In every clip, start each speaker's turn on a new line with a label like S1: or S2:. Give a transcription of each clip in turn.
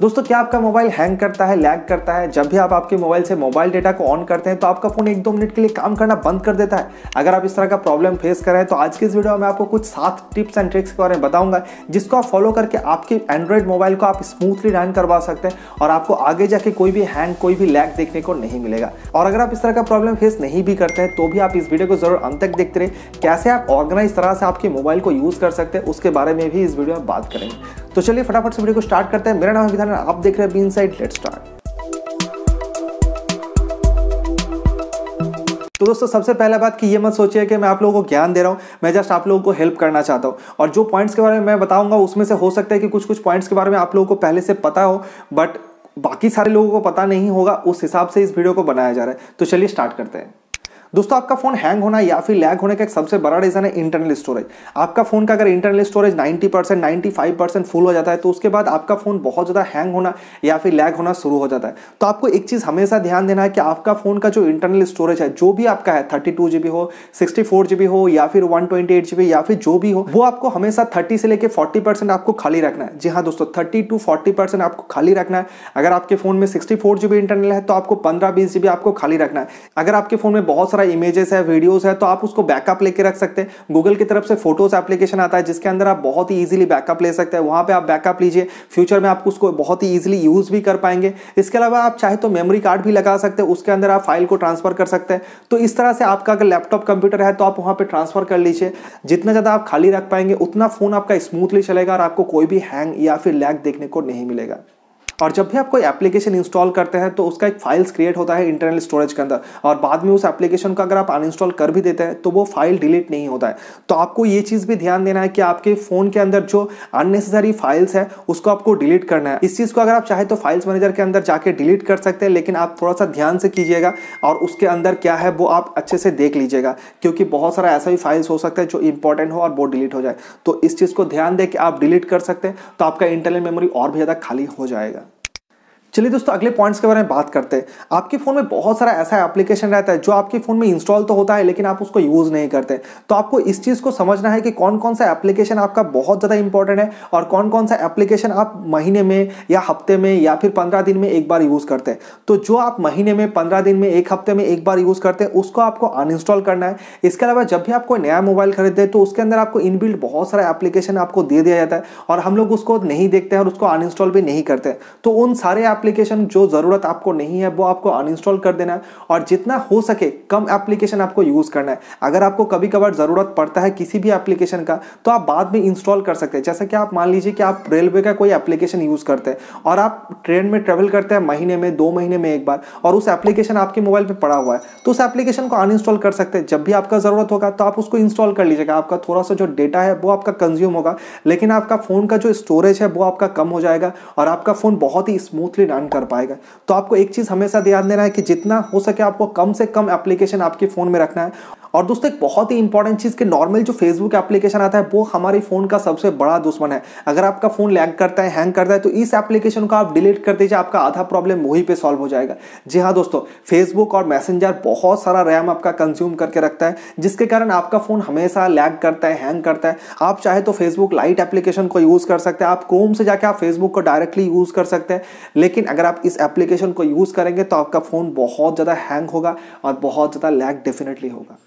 S1: दोस्तों क्या आपका मोबाइल हैंग करता है लैग करता है जब भी आप आपके मोबाइल से मोबाइल डेटा को ऑन करते हैं तो आपका फोन एक दो मिनट के लिए काम करना बंद कर देता है अगर आप इस तरह का प्रॉब्लम फेस कर रहे हैं तो आज के इस वीडियो में आपको कुछ सात टिप्स एंड ट्रिक्स के बारे में बताऊंगा जिसको आप फॉलो करके आपके एंड्रॉइड मोबाइल को आप स्मूथली रन करवा सकते हैं और आपको आगे जाके कोई भी हैंग कोई भी लैग देखने को नहीं मिलेगा और अगर आप इस तरह का प्रॉब्लम फेस नहीं भी करते हैं तो भी आप इस वीडियो को जरूर अंत तक देखते रहे कैसे आप ऑर्गेनाइज तरह से आपके मोबाइल को यूज कर सकते हैं उसके बारे में भी इस वीडियो में बात करेंगे तो चलिए फटाफट से वीडियो को स्टार्ट करते हैं मेरा नाम है आप देख रहे हैं बी साइड लेट स्टार्ट तो दोस्तों सबसे पहला बात कि ये मत सोचिए कि मैं आप लोगों को ज्ञान दे रहा हूँ मैं जस्ट आप लोगों को हेल्प करना चाहता हूँ और जो पॉइंट्स के बारे में मैं बताऊंगा उसमें से हो सकता है कि कुछ कुछ पॉइंट्स के बारे में आप लोगों को पहले से पता हो बट बाकी सारे लोगों को पता नहीं होगा उस हिसाब से इस वीडियो को बनाया जा रहा है तो चलिए स्टार्ट करते हैं दोस्तों आपका फोन हैंग होना या फिर लैग होने का एक सबसे बड़ा रीजन है इंटरनल स्टोरेज आपका फोन का अगर internal storage 90 percent ninety percent full हो जाता है तो उसके बाद आपका फोन बहुत ज़्यादा हैंग होना या फिर लैग होना शुरू हो जाता है तो आपको एक चीज़ हमेशा ध्यान देना है कि आपका फोन का जो इंटरनल स्टोरेज है जो भी आपका है थर्टी टू हो सिक्सटी फोर जीबी हो या फिर वन ट्वेंटी एट जीबी या फिर जो भी हो वो आपको हमेशा थर्टी से लेकर फोर्टी परसेंट आपको खाली रखना है जी हाँ दोस्तों थर्टी टू फोर्टी परसेंट आपको खाली रखना है अगर आपके फोन में सिक्सटी फोर जीबी इंटरनल है तो आपको पंद्रह बीस जीबी आपको खाली रखना है अगर आपके फोन में बहुत सारा इमेजेस है वीडियोस है तो आप उसको बैकअप लेके रख सकते हैं गूगल की तरफ से फोटोज एप्लीकेशन आता है जिसके अंदर आप बहुत ही इजीली बैकअप ले सकते हैं वहां पे आप बैकअप लीजिए फ्यूचर में आप उसको बहुत ही ईजिली यूज़ भी कर पाएंगे इसके अलावा आप चाहे तो मेमोरी कार्ड भी लगा सकते हैं उसके अंदर आप फाइल को ट्रांसफर कर सकते हैं तो इस तरह से आपका अगर लैपटॉप कंप्यूटर है तो आप वहां पर ट्रांसफर कर लीजिए जितना ज़्यादा आप खाली रख पाएंगे उतना फ़ोन आपका स्मूथली चलेगा और आपको कोई भी हैंग या फिर लैग देखने को नहीं मिलेगा और जब भी आप कोई एप्लीकेशन इंस्टॉल करते हैं तो उसका एक फाइल्स क्रिएट होता है इंटरनल स्टोरेज के अंदर और बाद में उस एप्लीकेशन को अगर आप अनइंस्टॉल कर भी देते हैं तो वो फाइल डिलीट नहीं होता है तो आपको ये चीज़ भी ध्यान देना है कि आपके फ़ोन के अंदर जो अननेसेसरी फाइल्स है उसको आपको डिलीट करना है इस चीज़ को अगर आप चाहे तो फाइल्स मैनेजर के अंदर जाके डिलीट कर सकते हैं लेकिन आप थोड़ा सा ध्यान से कीजिएगा और उसके अंदर क्या है वो आप अच्छे से देख लीजिएगा क्योंकि बहुत सारा ऐसा भी फाइल्स हो सकता है जो इंपॉर्टेंट हो और वो डिलीट हो जाए तो इस चीज़ को ध्यान दें कि आप डिलीट कर सकते हैं तो आपका इंटरनल मेमोरी और भी ज़्यादा खाली हो जाएगा चलिए दोस्तों अगले पॉइंट्स के बारे में बात करते हैं आपके फ़ोन में बहुत सारा ऐसा एप्लीकेशन रहता है जो आपके फ़ोन में इंस्टॉल तो होता है लेकिन आप उसको यूज़ नहीं करते तो आपको इस चीज़ को समझना है कि कौन कौन सा एप्लीकेशन आपका बहुत ज़्यादा इंपॉर्टेंट है और कौन कौन सा एप्लीकेशन आप महीने में या हफ्ते में या फिर पंद्रह दिन में एक बार यूज़ करते हैं तो जो आप महीने में पंद्रह दिन में एक हफ्ते में एक बार यूज़ करते हैं उसको आपको अनइंस्टॉल करना है इसके अलावा जब भी आप कोई नया मोबाइल खरीदते हैं तो उसके अंदर आपको इनबिल्ड बहुत सारा एप्लीकेशन आपको दे दिया जाता है और हम लोग उसको नहीं देखते हैं और उसको अनइंस्टॉल भी नहीं करते तो उन सारे एप्लीकेशन एप्लीकेशन जो ज़रूरत आपको नहीं है वो आपको अनइंस्टॉल कर देना है और जितना हो सके कम एप्लीकेशन आपको यूज़ करना है अगर आपको कभी कभार ज़रूरत पड़ता है किसी भी एप्लीकेशन का तो आप बाद में इंस्टॉल कर सकते हैं जैसे कि आप मान लीजिए कि आप रेलवे का कोई एप्लीकेशन यूज़ करते हैं और आप ट्रेन में ट्रेवल करते हैं महीने में दो महीने में एक बार और उस एप्लीकेशन आपके मोबाइल पर पड़ा हुआ है तो उस एप्लीकेशन को अनइंस्टॉल कर सकते हैं जब भी आपका ज़रूरत होगा तो आप उसको इंस्टॉल कर लीजिएगा आपका थोड़ा सा जो डेटा है वो आपका कंज्यूम होगा लेकिन आपका फ़ोन का जो स्टोरेज है वो आपका कम हो जाएगा और आपका फ़ोन बहुत ही स्मूथली प्रॉफिट अर्न कर पाएगा तो आपको एक चीज़ हमेशा ध्यान देना है कि जितना हो सके आपको कम से कम एप्लीकेशन आपके फ़ोन में रखना है और दोस्तों एक बहुत ही इंपॉर्टेंट चीज़ कि नॉर्मल जो फेसबुक एप्लीकेशन आता है वो हमारे फ़ोन का सबसे बड़ा दुश्मन है अगर आपका फ़ोन लैग करता है हैंग करता है तो इस एप्लीकेशन को आप डिलीट कर दीजिए आपका आधा प्रॉब्लम वहीं पे सॉल्व हो जाएगा जी हाँ दोस्तों फेसबुक और मैसेंजर बहुत सारा रैम आपका कंज्यूम करके रखता है जिसके कारण आपका फ़ोन हमेशा लैग करता है हैंग करता है आप चाहे तो फेसबुक लाइट एप्लीकेशन को यूज़ कर सकते हैं आप क्रोम से जाके आप फेसबुक को डायरेक्टली यूज़ कर सकते हैं लेकिन अगर आप इस एप्लीकेशन को यूज़ करेंगे तो आपका फ़ोन बहुत ज़्यादा हैंग होगा और बहुत ज़्यादा लैग डेफिनेटली होगा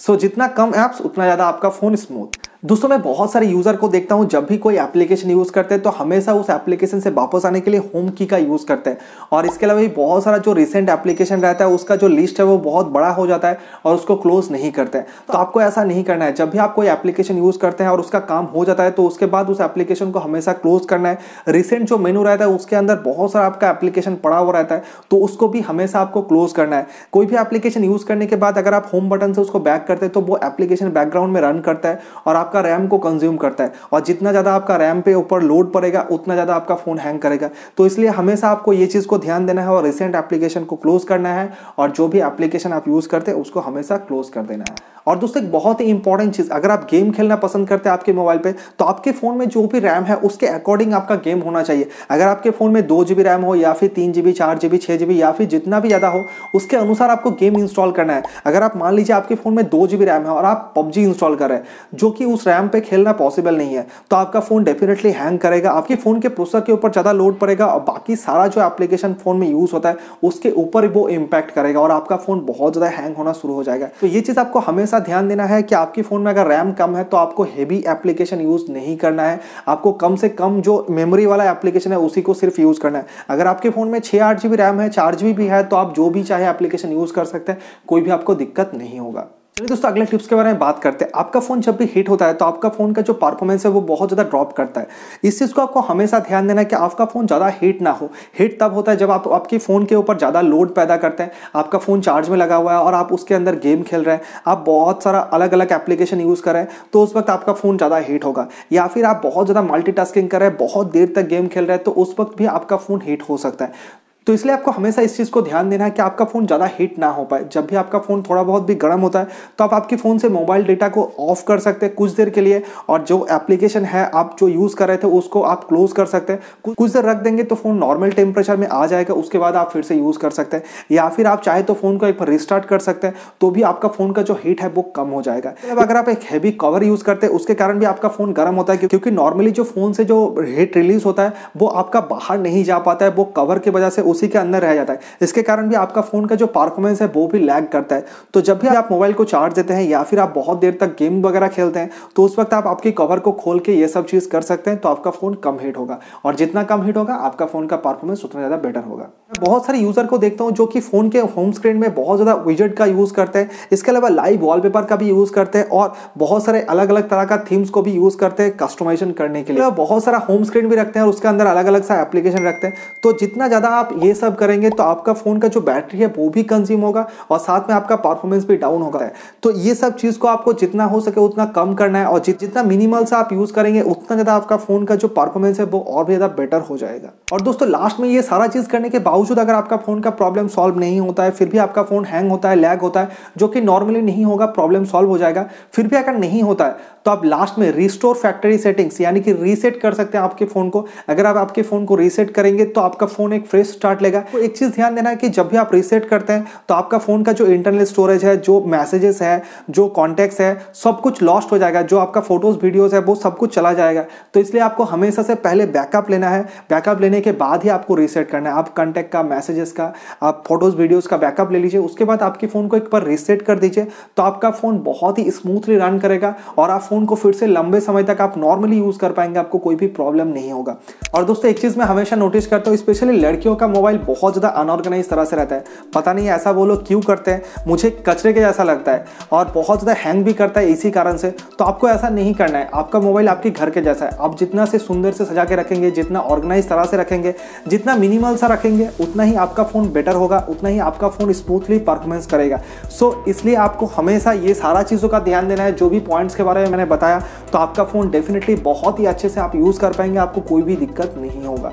S1: सो so, जितना कम ऐप्स उतना ज़्यादा आपका फ़ोन स्मूथ दोस्तों मैं बहुत सारे यूज़र को देखता हूं जब भी कोई एप्लीकेशन यूज़ करते हैं तो हमेशा उस एप्लीकेशन से वापस आने के लिए होम की का यूज़ करते हैं और इसके अलावा भी बहुत सारा जो रिसेंट एप्लीकेशन रहता है उसका जो लिस्ट है वो बहुत बड़ा हो जाता है और उसको क्लोज नहीं करते तो आपको ऐसा नहीं करना है जब भी आप कोई एप्लीकेशन यूज़ करते हैं और उसका काम हो जाता है तो उसके बाद उस एप्लीकेशन को हमेशा क्लोज करना है रिसेंट जो मेनू रहता है उसके अंदर बहुत सारा आपका एप्लीकेशन पड़ा हुआ रहता है तो उसको भी हमेशा आपको क्लोज करना है कोई भी एप्लीकेशन यूज़ करने के बाद अगर आप होम बटन से उसको बैक करते हैं तो वो एप्लीकेशन बैकग्राउंड में रन करता है और आप आपका रैम को कंज्यूम करता है और जितना ज़्यादा आपका रैम पे ऊपर लोड पड़ेगा उतना ज़्यादा आपका फ़ोन हैंग करेगा तो इसलिए हमेशा आपको ये चीज़ को ध्यान देना है और रिसेंट एप्लीकेशन को क्लोज करना है और जो भी एप्लीकेशन आप यूज़ करते हैं उसको हमेशा क्लोज कर देना है और दोस्तों एक बहुत ही इंपॉर्टेंट चीज़ अगर आप गेम खेलना पसंद करते हैं आपके मोबाइल पे तो आपके फ़ोन में जो भी रैम है उसके अकॉर्डिंग आपका गेम होना चाहिए अगर आपके फ़ोन में दो जीबी रैम हो या फिर तीन जीबी चार जीबी छह जीबी या फिर जितना भी ज़्यादा हो उसके अनुसार आपको गेम इंस्टॉल करना है अगर आप मान लीजिए आपके फ़ोन में दो जीबी रैम है और आप पबजी इंस्टॉल कर रहे हैं जो कि उस रैम पर खेलना पॉसिबल नहीं है तो आपका फ़ोन डेफिनेटली हैंग करेगा आपके फ़ोन के प्रोसेसर के ऊपर ज़्यादा लोड पड़ेगा और बाकी सारा जो एप्लीकेशन फ़ोन में यूज़ होता है उसके ऊपर वो इम्पैक्ट करेगा और आपका फ़ोन बहुत ज़्यादा हैंग होना शुरू हो जाएगा तो ये चीज़ आपको हमेशा सा ध्यान देना है कि आपके फ़ोन में अगर रैम कम है तो आपको हेवी एप्लीकेशन यूज़ नहीं करना है आपको कम से कम जो मेमोरी वाला एप्लीकेशन है उसी को सिर्फ यूज़ करना है अगर आपके फ़ोन में छः आठ जी रैम है चार जी भी है तो आप जो भी चाहे एप्लीकेशन यूज़ कर सकते हैं कोई भी आपको दिक्कत नहीं होगा चलिए दोस्तों अगले टिप्स के बारे में बात करते हैं आपका फ़ोन जब भी हीट होता है तो आपका फ़ोन का जो परफॉर्मेंस है वो बहुत ज़्यादा ड्रॉप करता है इस चीज़ को आपको हमेशा ध्यान देना है कि आपका फ़ोन ज़्यादा हीट ना हो हीट तब होता है जब आप आपके फ़ोन के ऊपर ज़्यादा लोड पैदा करते हैं आपका फ़ोन चार्ज में लगा हुआ है और आप उसके अंदर गेम खेल रहे हैं आप बहुत सारा अलग अलग एप्लीकेशन यूज़ कर रहे हैं तो उस वक्त आपका फ़ोन ज़्यादा हीट होगा या फिर आप बहुत ज़्यादा मल्टी कर रहे हैं बहुत देर तक गेम खेल रहे हैं तो उस वक्त भी आपका फ़ोन हीट हो सकता है तो इसलिए आपको हमेशा इस चीज़ को ध्यान देना है कि आपका फ़ोन ज़्यादा हीट ना हो पाए जब भी आपका फ़ोन थोड़ा बहुत भी गर्म होता है तो आप आपके फ़ोन से मोबाइल डेटा को ऑफ कर सकते हैं कुछ देर के लिए और जो एप्लीकेशन है आप जो यूज़ कर रहे थे उसको आप क्लोज कर सकते हैं कुछ देर रख देंगे तो फ़ोन नॉर्मल टेम्परेचर में आ जाएगा उसके बाद आप फिर से यूज़ कर सकते हैं या फिर आप चाहे तो फ़ोन को एक बार रिस्टार्ट कर सकते हैं तो भी आपका फ़ोन का जो हीट है वो कम हो जाएगा अब मतलब अगर आप एक हैवी कवर यूज़ करते हैं उसके कारण भी आपका फ़ोन गर्म होता है क्योंकि नॉर्मली जो फ़ोन से जो हीट रिलीज होता है वो आपका बाहर नहीं जा पाता है वो कवर की वजह से उस उसी के अंदर रह जाता है इसके कारण भी आपका फ़ोन का जो परफॉर्मेंस है वो भी लैग करता है तो जब भी आप मोबाइल को चार्ज देते हैं या फिर आप बहुत देर तक गेम वगैरह खेलते हैं तो उस वक्त आप आपकी कवर को खोल के ये सब चीज़ कर सकते हैं तो आपका फ़ोन कम हीट होगा और जितना कम हीट होगा आपका फ़ोन का परफॉर्मेंस उतना ज़्यादा बेटर होगा मैं बहुत सारे यूज़र को देखता हूँ जो कि फ़ोन के होम स्क्रीन में बहुत ज़्यादा विजेट का यूज़ करते हैं इसके अलावा लाइव वॉलपेपर का भी यूज़ करते हैं और बहुत सारे अलग अलग तरह का थीम्स को भी यूज़ करते हैं कस्टमाइजेशन करने के लिए तो बहुत सारा होम स्क्रीन भी रखते हैं और उसके अंदर अलग अलग सा एप्लीकेशन रखते हैं तो जितना ज़्यादा आप ये सब करेंगे तो आपका फ़ोन का जो बैटरी है वो भी कंज्यूम होगा और साथ में आपका परफॉर्मेंस भी डाउन होगा है तो ये सब चीज़ को आपको जितना हो सके उतना कम करना है और जितना मिनिमल सा आप यूज़ करेंगे उतना ज़्यादा आपका फ़ोन का जो परफॉर्मेंस है वो और भी ज़्यादा बेटर हो जाएगा और दोस्तों लास्ट में ये सारा चीज़ करने के बाद बावजूद अगर आपका फ़ोन का प्रॉब्लम सॉल्व नहीं होता है फिर भी आपका फ़ोन हैंग होता है लैग होता है जो कि नॉर्मली नहीं होगा प्रॉब्लम सॉल्व हो जाएगा फिर भी अगर नहीं होता है तो आप लास्ट में रिस्टोर फैक्ट्री सेटिंग्स यानी कि रीसेट कर सकते हैं आपके फ़ोन को अगर आप आपके फ़ोन को रीसेट करेंगे तो आपका फ़ोन एक फ्रेश स्टार्ट लेगा तो एक चीज़ ध्यान देना है कि जब भी आप रीसेट करते हैं तो आपका फ़ोन का जो इंटरनल स्टोरेज है जो मैसेजेस है जो कॉन्टेक्ट है सब कुछ लॉस्ट हो जाएगा जो आपका फोटोज़ वीडियोज़ है वो सब कुछ चला जाएगा तो इसलिए आपको हमेशा से पहले बैकअप लेना है बैकअप लेने के बाद ही आपको रीसेट करना है आप कॉन्टेक्ट कॉन्टैक्ट का मैसेजेस का आप फोटोज़ वीडियोस का बैकअप ले लीजिए उसके बाद आपके फ़ोन को एक बार रीसेट कर दीजिए तो आपका फ़ोन बहुत ही स्मूथली रन करेगा और आप फ़ोन को फिर से लंबे समय तक आप नॉर्मली यूज़ कर पाएंगे आपको कोई भी प्रॉब्लम नहीं होगा और दोस्तों एक चीज़ मैं हमेशा नोटिस करता हूँ स्पेशली लड़कियों का मोबाइल बहुत ज़्यादा अनऑर्गेनाइज तरह से रहता है पता नहीं ऐसा वो लोग क्यों करते हैं मुझे कचरे के जैसा लगता है और बहुत ज़्यादा हैंग भी करता है इसी कारण से तो आपको ऐसा नहीं करना है आपका मोबाइल आपके घर के जैसा है आप जितना से सुंदर से सजा के रखेंगे जितना ऑर्गेनाइज तरह से रखेंगे जितना मिनिमल सा रखेंगे उतना ही आपका फ़ोन बेटर होगा उतना ही आपका फ़ोन स्मूथली परफॉर्मेंस करेगा सो so, इसलिए आपको हमेशा ये सारा चीज़ों का ध्यान देना है जो भी पॉइंट्स के बारे में मैंने बताया तो आपका फ़ोन डेफिनेटली बहुत ही अच्छे से आप यूज़ कर पाएंगे आपको कोई भी दिक्कत नहीं होगा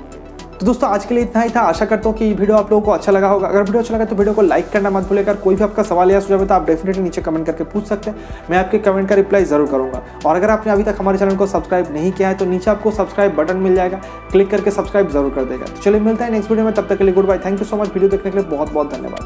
S1: तो दोस्तों आज के लिए इतना ही था आशा करता हूँ कि वीडियो आप लोगों को अच्छा लगा होगा अगर वीडियो अच्छा लगा तो वीडियो को लाइक करना मत भूलेगा कोई भी आपका सवाल या सुझाव है तो आप डेफिनेटली नीचे कमेंट करके पूछ सकते हैं मैं आपके कमेंट का रिप्लाई जरूर करूँगा और अगर आपने अभी तक हमारे चैनल को सब्सक्राइब नहीं किया है तो नीचे आपको सब्सक्राइब बटन मिल जाएगा क्लिक करके सब्सक्राइब जरूर कर देगा तो चलिए मिलता है नेक्स्ट वीडियो में तब तक के लिए good bye thank you so much video देखने के लिए बहुत बहुत धन्यवाद